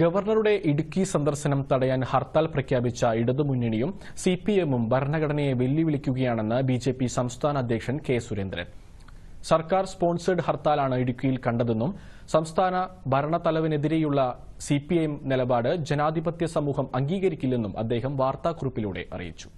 ഗവർണറുടെ ഇടുക്കി സന്ദർശനം തടയാൻ ഹർത്താൽ പ്രഖ്യാപിച്ച ഇടതുമുന്നണിയും സി പി എമ്മും ഭരണഘടനയെ വെല്ലുവിളിക്കുകയാണെന്ന് ബി ജെ പി സംസ്ഥാന അധ്യക്ഷൻ കെ സുരേന്ദ്രൻ സർക്കാർ സ്പോൺസേഡ് ഹർത്താലാണ് ഇടുക്കിയിൽ കണ്ടതെന്നും സംസ്ഥാന ഭരണതലവിനെതിരെയുള്ള സി പി നിലപാട് ജനാധിപത്യ സമൂഹം അംഗീകരിക്കില്ലെന്നും അദ്ദേഹം വാർത്താക്കുറിപ്പിലൂടെ അറിയിച്ചു